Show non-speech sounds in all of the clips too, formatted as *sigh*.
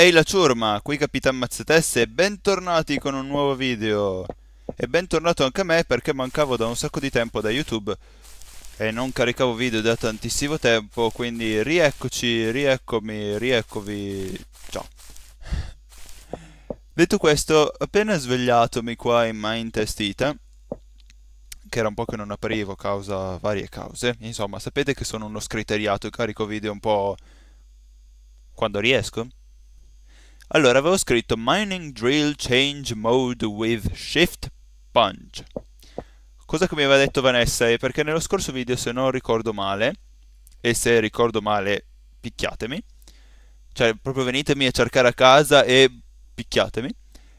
Ehi la ciurma, qui Capitan Mazzatesse, e bentornati con un nuovo video E bentornato anche a me perché mancavo da un sacco di tempo da YouTube E non caricavo video da tantissimo tempo Quindi rieccoci, rieccomi, rieccovi Ciao Detto questo, appena svegliatomi qua in ma intestita che era un po' che non aprivo a causa varie cause. Insomma, sapete che sono uno scriteriato e carico video un po' quando riesco? Allora, avevo scritto mining drill change mode with shift punch. Cosa che mi aveva detto Vanessa è perché nello scorso video, se non ricordo male, e se ricordo male picchiatemi, cioè proprio venitemi a cercare a casa e picchiatemi,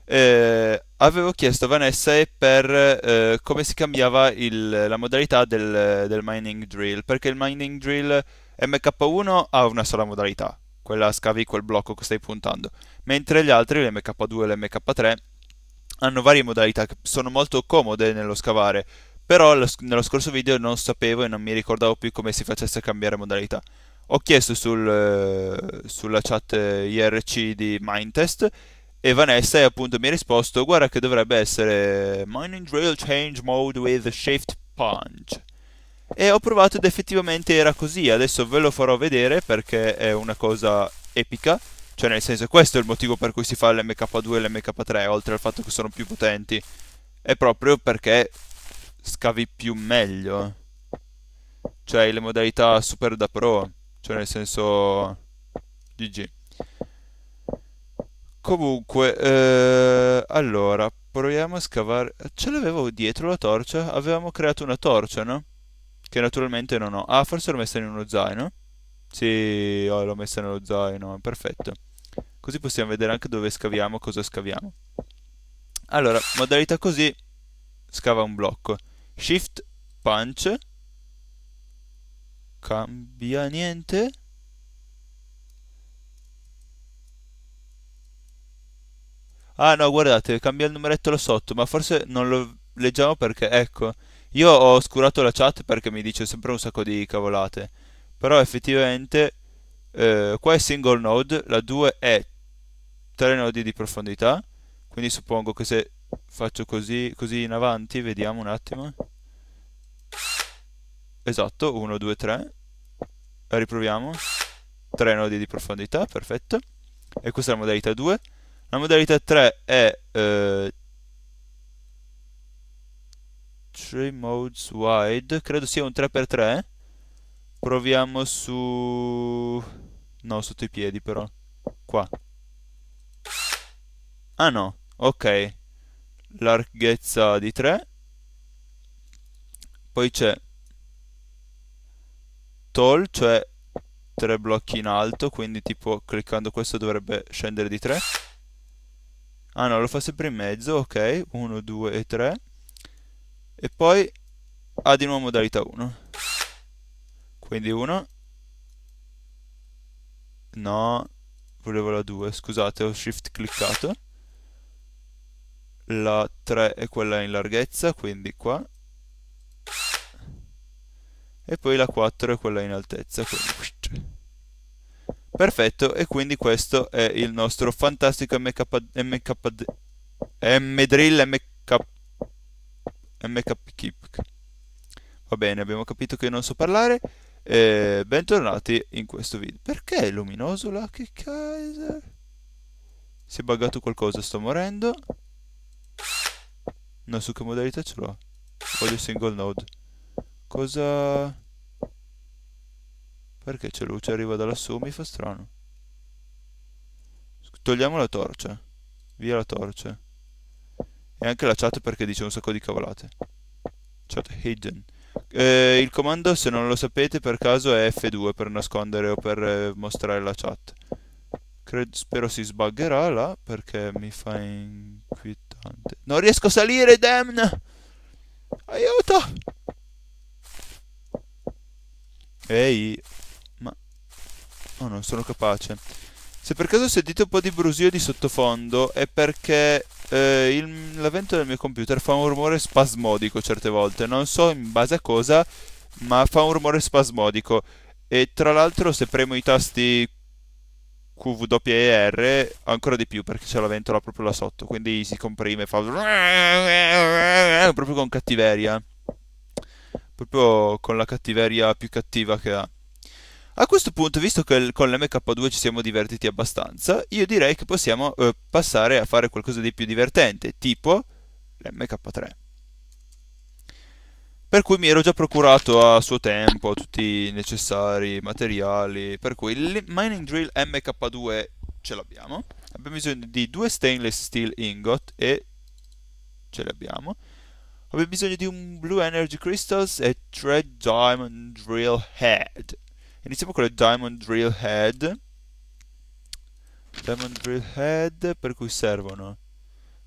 eh, avevo chiesto a Vanessa per eh, come si cambiava il, la modalità del, del mining drill, perché il mining drill MK1 ha una sola modalità, quella scavi quel blocco che stai puntando, mentre gli altri, l'MK2 e l'MK3, hanno varie modalità che sono molto comode nello scavare, però nello scorso video non sapevo e non mi ricordavo più come si facesse a cambiare modalità. Ho chiesto sul, eh, sulla chat IRC di Mindtest e Vanessa appunto mi ha risposto guarda che dovrebbe essere Mining Drill Change Mode with Shift Punch e ho provato ed effettivamente era così, adesso ve lo farò vedere perché è una cosa epica, cioè nel senso questo è il motivo per cui si fa l'MK2 e l'MK3, oltre al fatto che sono più potenti, è proprio perché scavi più meglio, cioè le modalità super da pro, cioè nel senso GG. Comunque, eh, allora, proviamo a scavare... Ce l'avevo dietro la torcia? Avevamo creato una torcia, no? Che naturalmente non ho. Ah, forse l'ho messa in uno zaino. Sì, oh, l'ho messa nello zaino. Perfetto. Così possiamo vedere anche dove scaviamo, cosa scaviamo. Allora, modalità così. Scava un blocco. Shift, punch. Cambia niente. Ah no, guardate, cambia il numeretto là sotto, ma forse non lo leggiamo perché, ecco, io ho oscurato la chat perché mi dice sempre un sacco di cavolate. Però effettivamente eh, qua è single node, la 2 è 3 nodi di profondità. Quindi suppongo che se faccio così, così in avanti, vediamo un attimo. Esatto, 1, 2, 3. Riproviamo. 3 nodi di profondità, perfetto. E questa è la modalità 2. La modalità 3 è eh, 3 modes wide. Credo sia un 3x3. Proviamo su... No, sotto i piedi però. Qua. Ah no, ok. Larghezza di 3. Poi c'è tall, cioè tre blocchi in alto, quindi tipo cliccando questo dovrebbe scendere di 3. Ah no, lo fa sempre in mezzo, ok. 1, 2 e 3 e poi ha di nuovo modalità 1 quindi 1 no volevo la 2 scusate ho shift cliccato la 3 è quella in larghezza quindi qua e poi la 4 è quella in altezza quindi... perfetto e quindi questo è il nostro fantastico MK, MK... M MK mkkeep. Va bene, abbiamo capito che non so parlare. Eh, bentornati in questo video. Perché è luminoso là? Che Kaiser? Si è buggato qualcosa, sto morendo. Non so che modalità ce l'ho. Voglio single node. Cosa... Perché c'è luce? Arriva da lassù, mi fa strano. Togliamo la torcia. Via la torcia e anche la chat perché dice un sacco di cavolate. Chat hidden. Eh, il comando, se non lo sapete, per caso è F2 per nascondere o per eh, mostrare la chat. Cred spero si sbaggerà là perché mi fa inquietante. Non riesco a salire, damn! Aiuto! Ehi, ma... Oh, non sono capace. Se per caso sentite un po' di brusio di sottofondo è perché eh, il, la del mio computer fa un rumore spasmodico certe volte, non so in base a cosa, ma fa un rumore spasmodico. E tra l'altro se premo i tasti QWER ancora di più perché c'è la ventola proprio là sotto, quindi si comprime, e fa proprio con cattiveria. Proprio con la cattiveria più cattiva che ha. A questo punto, visto che con l'MK2 ci siamo divertiti abbastanza, io direi che possiamo eh, passare a fare qualcosa di più divertente, tipo l'MK3. Per cui mi ero già procurato a suo tempo tutti i necessari materiali, per cui il mining drill MK2 ce l'abbiamo. Abbiamo bisogno di due stainless steel ingot e ce li abbiamo. Abbiamo bisogno di un Blue Energy Crystals e tre Diamond Drill Head. Iniziamo con le Diamond Drill Head. Diamond Drill Head per cui servono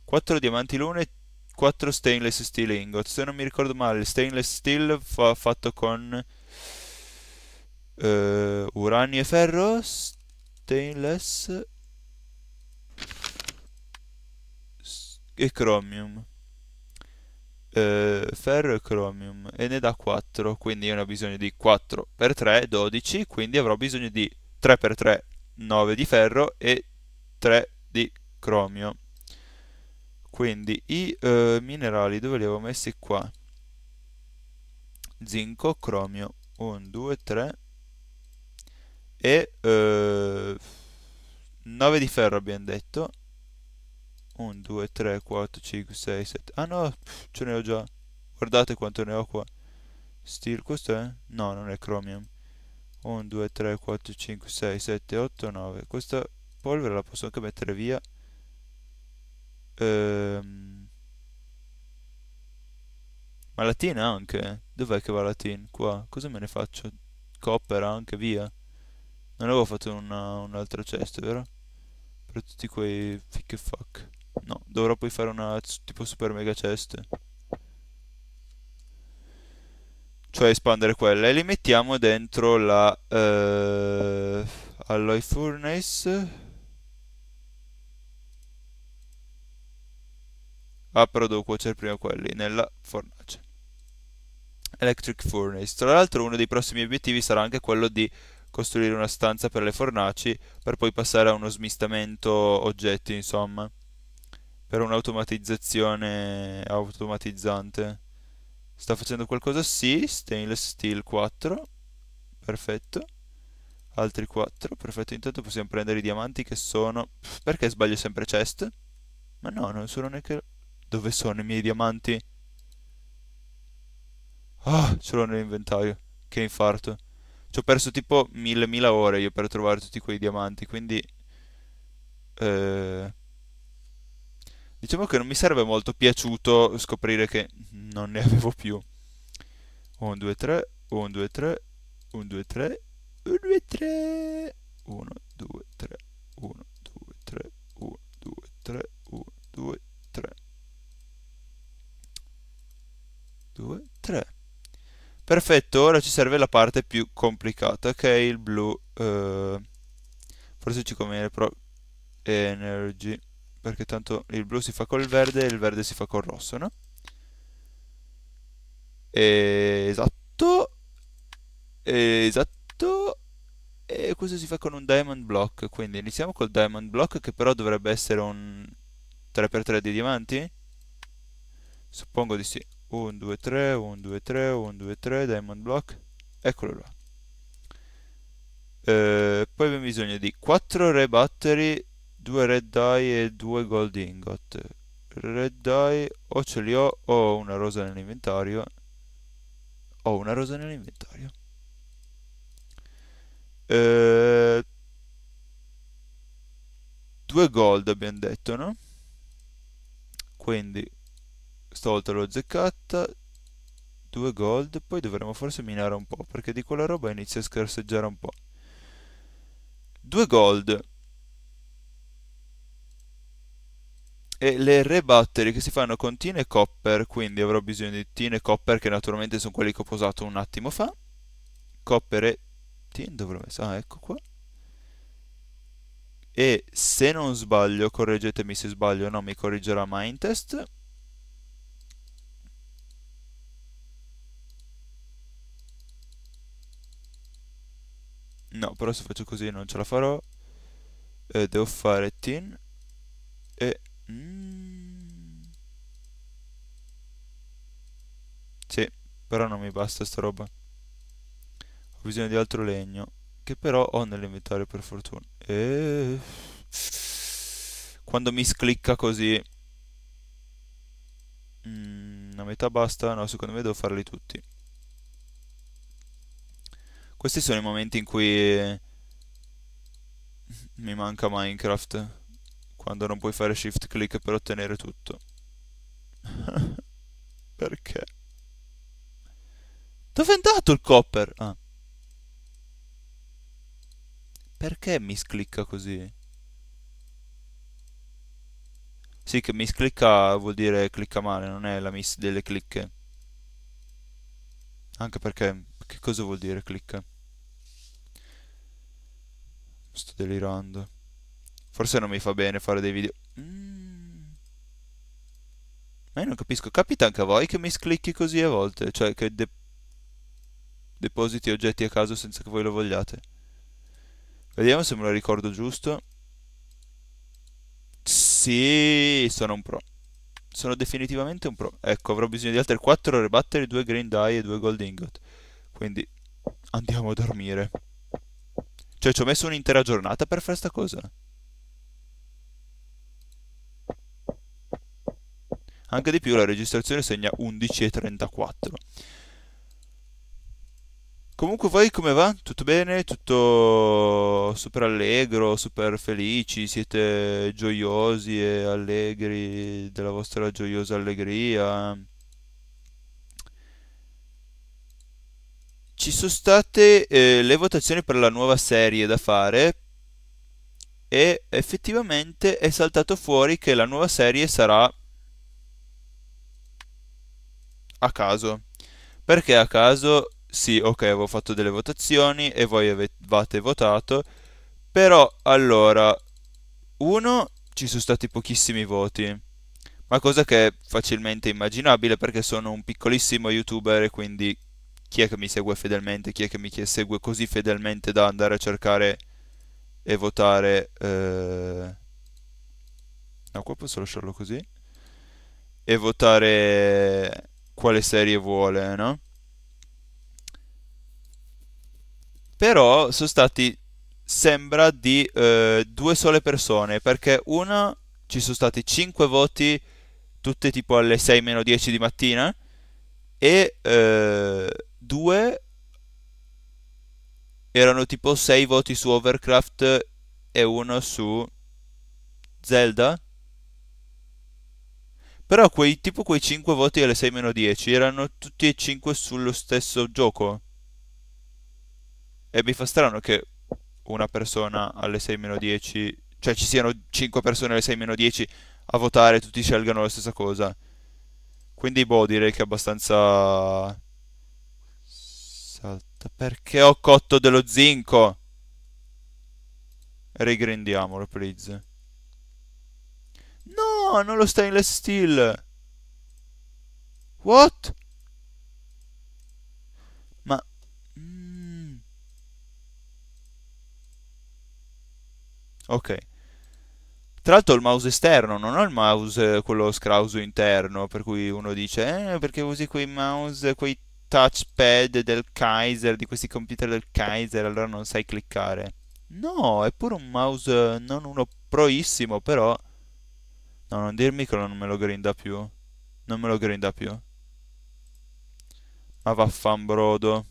4 diamanti l'uno e 4 stainless steel ingot. Se non mi ricordo male, il stainless steel fa fatto con uh, eh, uranio e ferro. Stainless e chromium eh, ferro e cromium e ne dà 4, quindi io ne ho bisogno di 4 per 3, 12, quindi avrò bisogno di 3 per 3, 9 di ferro e 3 di cromio. Quindi i eh, minerali dove li avevo messi qua? Zinco, cromio, 1, 2, 3 e eh, 9 di ferro abbiamo detto 1, 2, 3, 4, 5, 6, 7 ah no, ce ne ho già guardate quanto ne ho qua steel, questo è? no, non è chromium 1, 2, 3, 4, 5, 6, 7, 8, 9 questa polvere la posso anche mettere via ehm... ma la tin anche dov'è che va la tin? qua, cosa me ne faccio? copper anche, via non avevo fatto un'altra un cesta, vero? per tutti quei fick e fuck No, dovrò poi fare una tipo super mega chest. Cioè espandere quella e li mettiamo dentro la eh, alloy furnace. Ah, però devo cuocere prima quelli nella fornace. Electric Furnace. Tra l'altro uno dei prossimi obiettivi sarà anche quello di costruire una stanza per le fornaci per poi passare a uno smistamento oggetti, insomma per un'automatizzazione automatizzante. Sta facendo qualcosa? Sì, stainless steel 4, perfetto. Altri 4, perfetto. Intanto possiamo prendere i diamanti che sono... Perché sbaglio sempre chest? Ma no, non sono neanche... Dove sono i miei diamanti? Ah, oh, ce l'ho nell'inventario. Che infarto. Ci ho perso tipo mille mila ore io per trovare tutti quei diamanti, quindi... Eh Diciamo che non mi sarebbe molto piaciuto scoprire che non ne *laughs* avevo più. 1, 2, 3, 1, 2, 3, 1, 2, 3, 1, 2, 3, 1, 2, 3, 1, 2, 3, 1, 2, 3, 1, 2, 3. 2, 3. Perfetto, ora ci serve la parte più complicata, che è il blu. Eh, forse ci conviene però... Energy perché tanto il blu si fa col verde e il verde si fa col rosso, no? E... Esatto. E... Esatto. E questo si fa con un diamond block, quindi iniziamo col diamond block che però dovrebbe essere un 3x3 di diamanti? Suppongo di sì. 1, 2, 3, 1, 2, 3, 1, 2, 3, diamond block. Eccolo là. Eh, poi abbiamo bisogno di 4 re battery due red die e due gold ingot red die o ce li ho o ho una rosa nell'inventario ho una rosa nell'inventario eh, 2 gold abbiamo detto no? quindi stavolta l'ho zeccata due gold poi dovremmo forse minare un po' perché di quella roba inizia a scarseggiare un po' due gold e le re rebattere che si fanno con tin e copper, quindi avrò bisogno di tin e copper che naturalmente sono quelli che ho posato un attimo fa. Copper e tin dovrò l'ho messo? Ah, ecco qua. E se non sbaglio, correggetemi se sbaglio, no, mi correggerà Mindtest. No, però se faccio così non ce la farò. Eh, devo fare tin e Mm. Sì, però non mi basta sta roba. Ho bisogno di altro legno, che però ho nell'inventario per fortuna. E... Quando mi sclicca così... Mm, una metà basta? No, secondo me devo farli tutti. Questi sono i momenti in cui mi manca Minecraft quando non puoi fare shift click per ottenere tutto. *laughs* Perché? Dove è andato il copper? Ah. Perché misclicca così? Sì, che misclicca vuol dire clicca male, non è la miss delle clicche. Anche perché, che cosa vuol dire clicca? Sto delirando. Forse non mi fa bene fare dei video. Mm. Ma io non capisco. Capita anche a voi che mi sclicchi così a volte? Cioè che de depositi oggetti a caso senza che voi lo vogliate. Vediamo se me lo ricordo giusto. Sì, sono un pro. Sono definitivamente un pro. Ecco, avrò bisogno di altre 4 ore battere, 2 green die e 2 gold ingot. Quindi andiamo a dormire. Cioè, ci ho messo un'intera giornata per fare sta cosa. anche di più la registrazione segna 11.34 comunque voi come va? tutto bene? tutto super allegro, super felici siete gioiosi e allegri della vostra gioiosa allegria ci sono state eh, le votazioni per la nuova serie da fare e effettivamente è saltato fuori che la nuova serie sarà a caso. Perché a caso, sì, ok, avevo fatto delle votazioni e voi avevate votato, però allora, uno, ci sono stati pochissimi voti, ma cosa che è facilmente immaginabile perché sono un piccolissimo youtuber e quindi chi è che mi segue fedelmente, chi è che mi segue così fedelmente da andare a cercare e votare... Eh... No, qua posso lasciarlo così. E votare quale serie vuole, no? Però sono stati, sembra, di eh, due sole persone, perché una ci sono stati 5 voti, tutte tipo alle 6 meno 10 di mattina, e eh, due erano tipo 6 voti su Overcraft e uno su Zelda, però quei, tipo quei 5 voti alle 6 meno 10 erano tutti e 5 sullo stesso gioco. E mi fa strano che una persona alle 6 meno 10, cioè ci siano 5 persone alle 6 meno 10 a votare e tutti scelgano la stessa cosa. Quindi boh, direi che è abbastanza... Salta, perché ho cotto dello zinco? Rigrindiamolo, please. No, non lo stainless steel. What? Ma... Mm. Ok. Tra l'altro ho il mouse esterno, non ho il mouse eh, quello scrauso interno, per cui uno dice, eh, perché usi quei mouse, quei touchpad del Kaiser, di questi computer del Kaiser, allora non sai cliccare. No, è pure un mouse eh, non uno proissimo, però No, non dirmi che non me lo grinda più. Non me lo grinda più. Ma vaffanbrodo.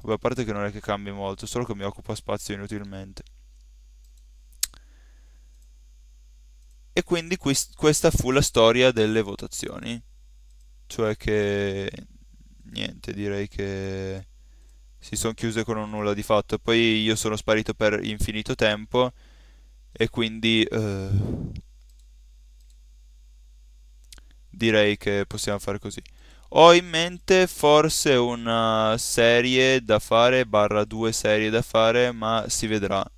Vabbè, a parte che non è che cambi molto, solo che mi occupa spazio inutilmente. E quindi quest questa fu la storia delle votazioni. Cioè che... Niente, direi che... Si sono chiuse con un nulla di fatto. Poi io sono sparito per infinito tempo e quindi eh, direi che possiamo fare così ho in mente forse una serie da fare barra due serie da fare ma si vedrà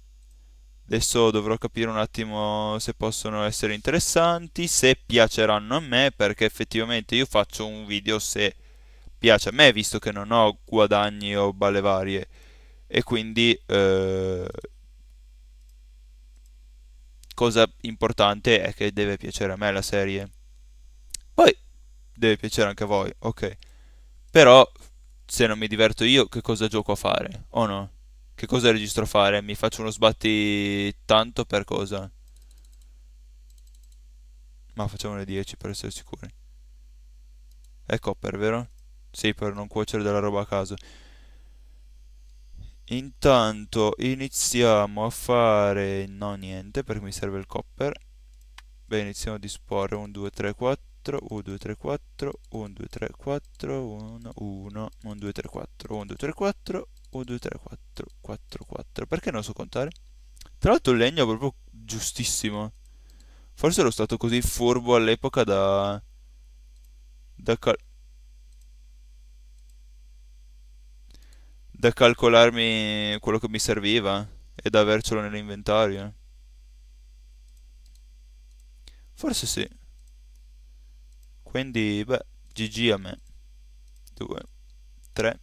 adesso dovrò capire un attimo se possono essere interessanti se piaceranno a me perché effettivamente io faccio un video se piace a me visto che non ho guadagni o balle varie e quindi eh, cosa importante è che deve piacere a me la serie. Poi deve piacere anche a voi, ok. Però se non mi diverto io, che cosa gioco a fare? O no? Che cosa registro a fare? Mi faccio uno sbatti tanto per cosa? Ma facciamo le 10 per essere sicuri. È copper, vero? Sì, per non cuocere della roba a caso intanto iniziamo a fare no niente perché mi serve il copper beh iniziamo a disporre 1 2 3 4 1 2 3 4 1 2 3 4 1 1 1 2 3 4 1 2 3 4 1 2 3 4 4 4 perché non so contare? tra l'altro il legno è proprio giustissimo forse ero stato così furbo all'epoca da da cal da calcolarmi quello che mi serviva ed avercelo nell'inventario. Forse sì. Quindi, beh, GG a me. 2, 3,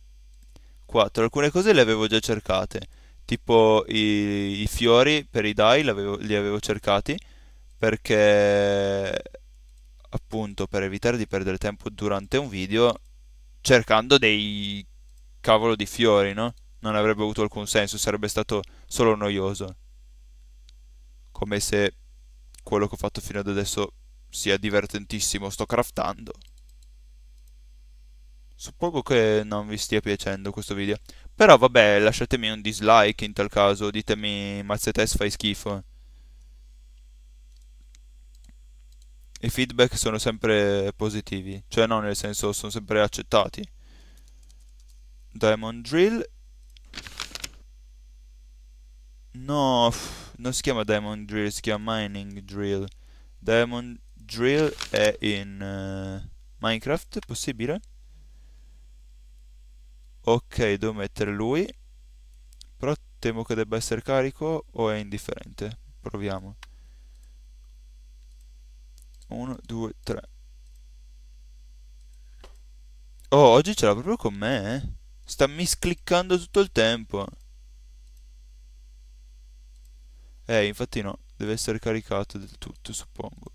4. Alcune cose le avevo già cercate, tipo i, i fiori per i dai li avevo cercati perché appunto per evitare di perdere tempo durante un video cercando dei cavolo di fiori, no? Non avrebbe avuto alcun senso, sarebbe stato solo noioso. Come se quello che ho fatto fino ad adesso sia divertentissimo, sto craftando. Suppongo che non vi stia piacendo questo video. Però vabbè, lasciatemi un dislike in tal caso, ditemi mazzetes fai schifo. I feedback sono sempre positivi, cioè no, nel senso sono sempre accettati. Diamond Drill No, non si chiama Diamond Drill, si chiama Mining Drill Diamond Drill è in uh, Minecraft, possibile? Ok, devo mettere lui Però temo che debba essere carico o è indifferente Proviamo 1, 2, 3 Oh, oggi ce l'ha proprio con me, eh? Sta miscliccando tutto il tempo. Eh, infatti no, deve essere caricato del tutto, suppongo.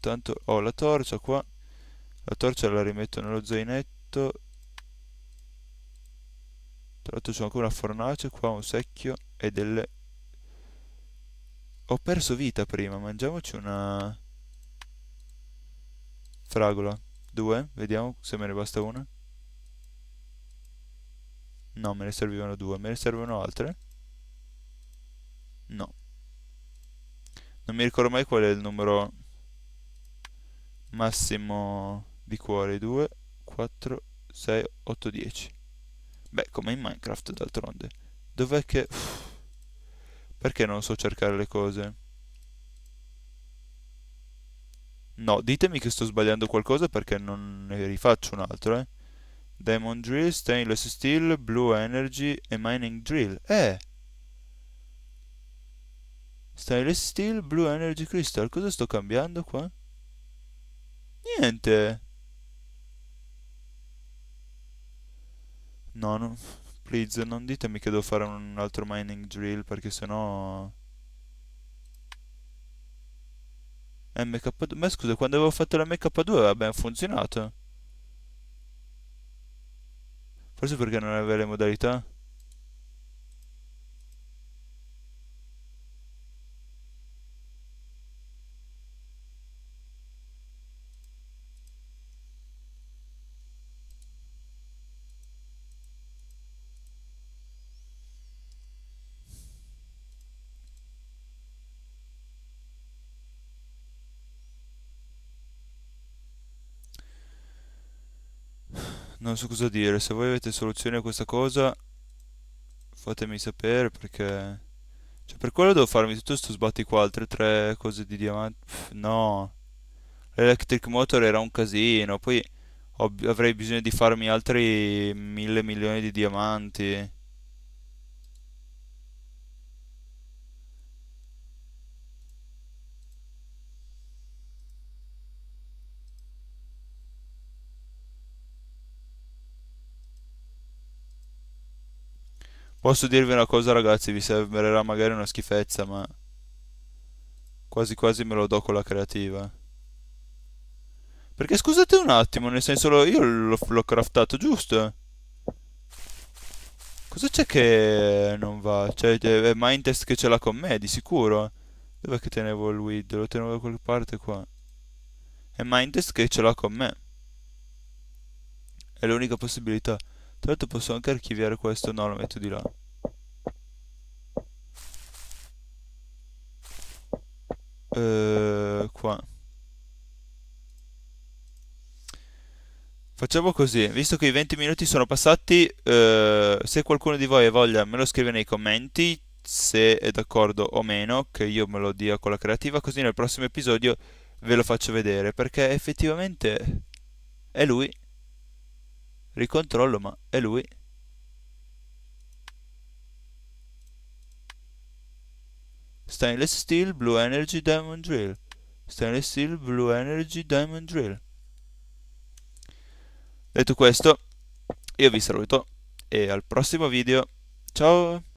Tanto ho oh, la torcia qua. La torcia la rimetto nello zainetto. Tra l'altro c'è ancora una fornace qua, un secchio e delle... Ho perso vita prima, mangiamoci una... Fragola. Due, vediamo se me ne basta una. No, me ne servivano due. Me ne servono altre? No. Non mi ricordo mai qual è il numero massimo di cuori. 2, 4, 6, 8, 10. Beh, come in Minecraft d'altronde. Dov'è che... Uff. Perché non so cercare le cose? No, ditemi che sto sbagliando qualcosa perché non ne rifaccio un altro, eh. Diamond Drill, Stainless Steel, Blue Energy e Mining Drill. Eh! Stainless Steel, Blue Energy Crystal. Cosa sto cambiando qua? Niente! No, no, please, non ditemi che devo fare un altro mining drill perché sennò... MK2... Ma scusa, quando avevo fatto la MK2 aveva ben funzionato. Forse perché non aveva le modalità? non so cosa dire se voi avete soluzioni a questa cosa fatemi sapere perché cioè per quello devo farmi tutto sto sbatti qua altre tre cose di diamante no l'electric motor era un casino poi avrei bisogno di farmi altri mille milioni di diamanti Posso dirvi una cosa ragazzi, vi sembrerà magari una schifezza, ma... Quasi quasi me lo do con la creativa. Perché scusate un attimo, nel senso io l'ho craftato, giusto? Cosa c'è che non va? Cioè, è Mindtest che ce l'ha con me, di sicuro. Dov'è che tenevo il weed? Lo tenevo da quella parte qua. È Mindtest che ce l'ha con me. È l'unica possibilità. Tra l'altro posso anche archiviare questo, no lo metto di là. Uh, qua facciamo così visto che i 20 minuti sono passati uh, se qualcuno di voi ha voglia me lo scrive nei commenti se è d'accordo o meno che io me lo dia con la creativa così nel prossimo episodio ve lo faccio vedere perché effettivamente è lui ricontrollo ma è lui stainless steel blue energy diamond drill stainless steel blue energy diamond drill detto questo io vi saluto e al prossimo video ciao